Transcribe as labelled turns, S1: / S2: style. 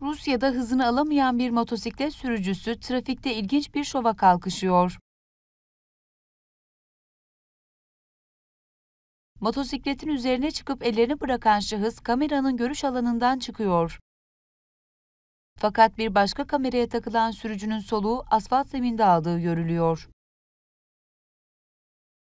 S1: Rusya'da hızını alamayan bir motosiklet sürücüsü trafikte ilginç bir şova kalkışıyor. Motosikletin üzerine çıkıp ellerini bırakan şahıs kameranın görüş alanından çıkıyor. Fakat bir başka kameraya takılan sürücünün soluğu asfalt zeminde aldığı görülüyor.